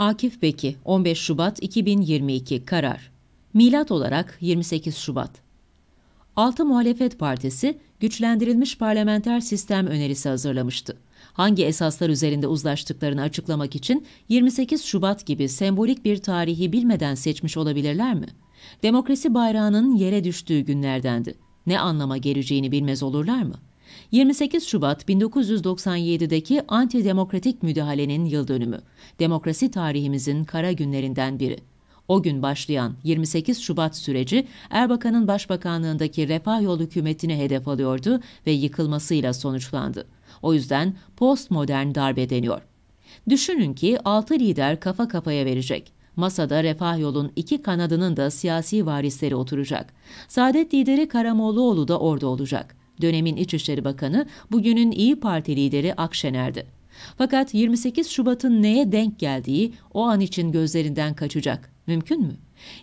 Akif Beki 15 Şubat 2022 karar. Milat olarak 28 Şubat. 6 muhalefet partisi güçlendirilmiş parlamenter sistem önerisi hazırlamıştı. Hangi esaslar üzerinde uzlaştıklarını açıklamak için 28 Şubat gibi sembolik bir tarihi bilmeden seçmiş olabilirler mi? Demokrasi bayrağının yere düştüğü günlerdendi. Ne anlama geleceğini bilmez olurlar mı?'' 28 Şubat 1997'deki antidemokratik müdahalenin yıl dönümü. Demokrasi tarihimizin kara günlerinden biri. O gün başlayan 28 Şubat süreci Erbakan'ın başbakanlığındaki Refah Yolu hükümetini hedef alıyordu ve yıkılmasıyla sonuçlandı. O yüzden postmodern darbe deniyor. Düşünün ki 6 lider kafa kafaya verecek. Masada Refah Yol'un iki kanadının da siyasi varisleri oturacak. Saadet lideri Karamoğluoğlu da orada olacak. Dönemin İçişleri Bakanı bugünün İyi Parti lideri Akşener'di. Fakat 28 Şubat'ın neye denk geldiği o an için gözlerinden kaçacak. Mümkün mü?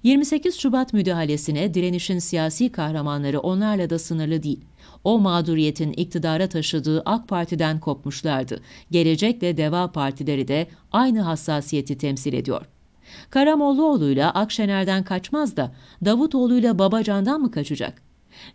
28 Şubat müdahalesine direnişin siyasi kahramanları onlarla da sınırlı değil. O mağduriyetin iktidara taşıdığı AK Parti'den kopmuşlardı. Gelecekle Deva Partileri de aynı hassasiyeti temsil ediyor. Karamollaoğlu'yla Akşener'den kaçmaz da Davutoğlu'yla Babacan'dan mı kaçacak?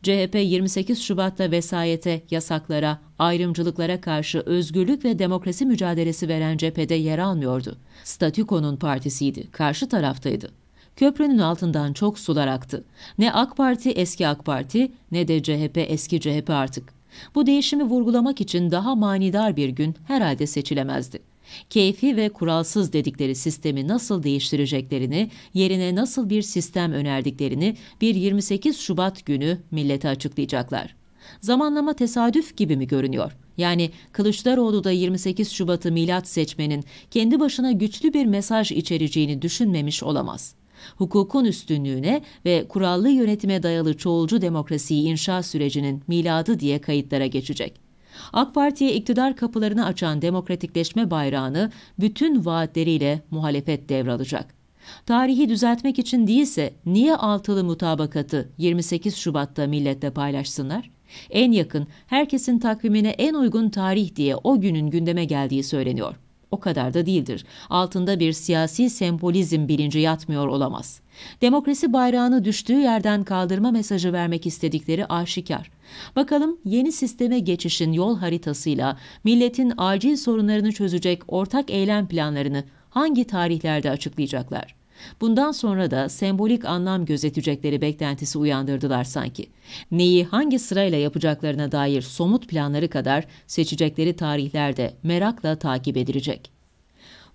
CHP 28 Şubat'ta vesayete, yasaklara, ayrımcılıklara karşı özgürlük ve demokrasi mücadelesi veren cephede yer almıyordu. Statüko'nun partisiydi, karşı taraftaydı. Köprünün altından çok sular aktı. Ne AK Parti eski AK Parti ne de CHP eski CHP artık. Bu değişimi vurgulamak için daha manidar bir gün herhalde seçilemezdi. Keyfi ve kuralsız dedikleri sistemi nasıl değiştireceklerini, yerine nasıl bir sistem önerdiklerini bir 28 Şubat günü millete açıklayacaklar. Zamanlama tesadüf gibi mi görünüyor? Yani Kılıçdaroğlu'da 28 Şubat'ı milat seçmenin kendi başına güçlü bir mesaj içereceğini düşünmemiş olamaz. Hukukun üstünlüğüne ve kurallı yönetime dayalı çoğulcu demokrasiyi inşa sürecinin miladı diye kayıtlara geçecek. AK Parti'ye iktidar kapılarını açan demokratikleşme bayrağını bütün vaatleriyle muhalefet devralacak. Tarihi düzeltmek için değilse niye altılı mutabakatı 28 Şubat'ta milletle paylaşsınlar? En yakın, herkesin takvimine en uygun tarih diye o günün gündeme geldiği söyleniyor o kadar da değildir. Altında bir siyasi sembolizm bilinci yatmıyor olamaz. Demokrasi bayrağını düştüğü yerden kaldırma mesajı vermek istedikleri aşikar. Bakalım yeni sisteme geçişin yol haritasıyla milletin acil sorunlarını çözecek ortak eylem planlarını hangi tarihlerde açıklayacaklar? Bundan sonra da sembolik anlam gözetecekleri beklentisi uyandırdılar sanki. Neyi hangi sırayla yapacaklarına dair somut planları kadar seçecekleri tarihler de merakla takip edilecek.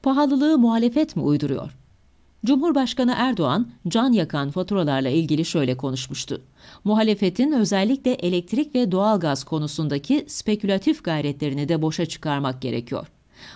Pahalılığı muhalefet mi uyduruyor? Cumhurbaşkanı Erdoğan can yakan faturalarla ilgili şöyle konuşmuştu. Muhalefetin özellikle elektrik ve doğalgaz konusundaki spekülatif gayretlerini de boşa çıkarmak gerekiyor.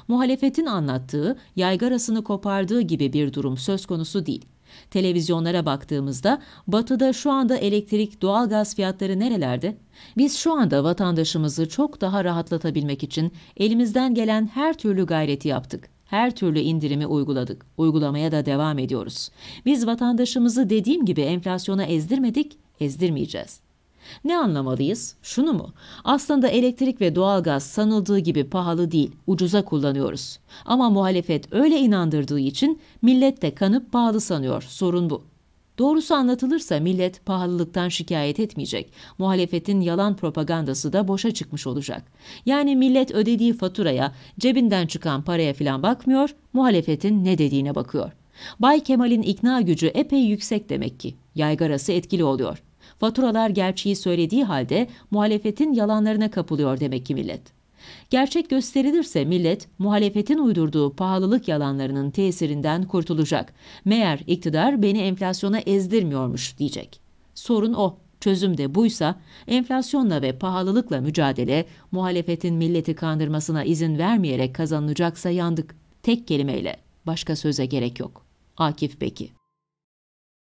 Muhalefetin anlattığı, yaygarasını kopardığı gibi bir durum söz konusu değil. Televizyonlara baktığımızda batıda şu anda elektrik, doğalgaz fiyatları nerelerde? Biz şu anda vatandaşımızı çok daha rahatlatabilmek için elimizden gelen her türlü gayreti yaptık. Her türlü indirimi uyguladık. Uygulamaya da devam ediyoruz. Biz vatandaşımızı dediğim gibi enflasyona ezdirmedik, ezdirmeyeceğiz. Ne anlamalıyız? Şunu mu? Aslında elektrik ve doğalgaz sanıldığı gibi pahalı değil, ucuza kullanıyoruz. Ama muhalefet öyle inandırdığı için millet de kanıp pahalı sanıyor. Sorun bu. Doğrusu anlatılırsa millet pahalılıktan şikayet etmeyecek. Muhalefetin yalan propagandası da boşa çıkmış olacak. Yani millet ödediği faturaya, cebinden çıkan paraya filan bakmıyor, muhalefetin ne dediğine bakıyor. Bay Kemal'in ikna gücü epey yüksek demek ki. Yaygarası etkili oluyor. Faturalar gerçeği söylediği halde muhalefetin yalanlarına kapılıyor demek ki millet. Gerçek gösterilirse millet muhalefetin uydurduğu pahalılık yalanlarının tesirinden kurtulacak. Meğer iktidar beni enflasyona ezdirmiyormuş diyecek. Sorun o. Çözüm de buysa enflasyonla ve pahalılıkla mücadele muhalefetin milleti kandırmasına izin vermeyerek kazanılacaksa yandık. Tek kelimeyle başka söze gerek yok. Akif Beki